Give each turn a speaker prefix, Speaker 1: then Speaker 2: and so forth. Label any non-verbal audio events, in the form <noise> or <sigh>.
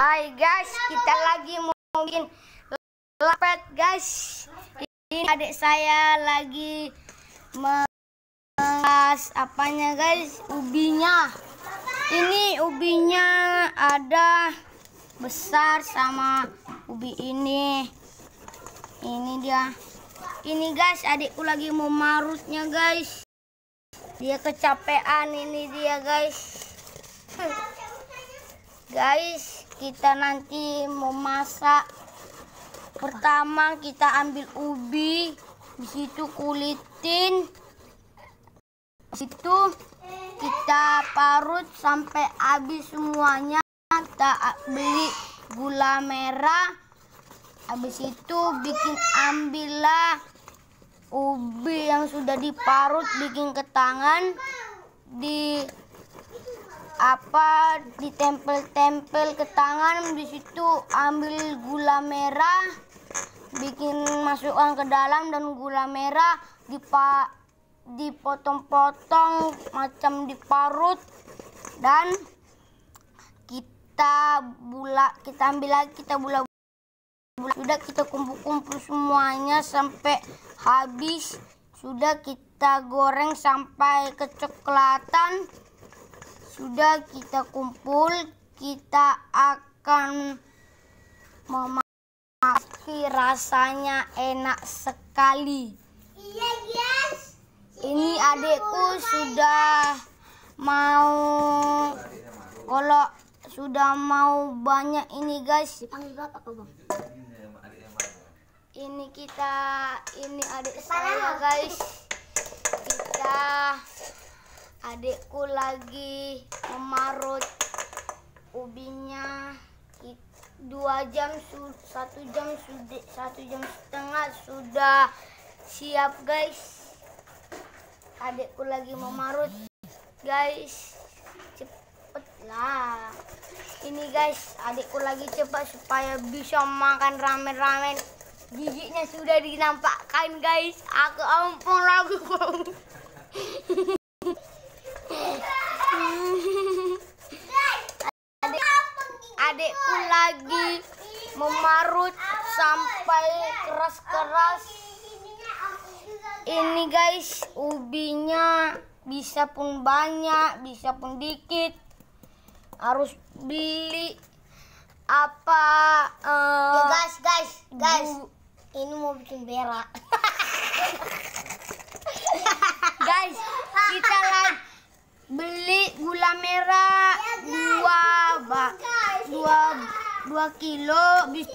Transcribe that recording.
Speaker 1: Hai guys, kita lagi mungkin lapet guys. Ini adik saya lagi mengas apanya guys, ubinya. Ini ubinya ada besar sama ubi ini. Ini dia. Ini guys, adikku lagi mau marutnya guys. Dia kecapean ini dia guys. Guys, kita nanti mau masak pertama kita ambil ubi di situ kulitin di situ kita parut sampai habis semuanya kita beli gula merah habis itu bikin ambillah ubi yang sudah diparut bikin ke tangan di apa di tempel tempel ke tangan di situ ambil gula merah bikin masukkan ke dalam dan gula merah dipa dipotong-potong macam diparut dan kita bula kita ambil lagi kita bula bula sudah kita kumpul-kumpul semuanya sampai habis sudah kita goreng sampai kecoklatan sudah kita kumpul, kita akan memasuki rasanya enak sekali. Iya, guys. Ini adikku sudah mau kalau sudah mau banyak ini guys. Ini kita ini adik saya guys. Kita adikku lagi memarut ubinya dua jam satu jam sudah satu jam setengah sudah siap guys adikku lagi memarut guys cepetlah ini guys adikku lagi cepat supaya bisa makan ramen-ramen giginya sudah dinampakkan guys aku ampun lagu adekku lagi memarut sampai keras-keras ini guys ubinya bisa pun banyak bisa pun dikit harus beli apa uh, ya guys guys guys bu. ini mau bikin berak <laughs> guys kita lagi beli gula merah 2 kilo bis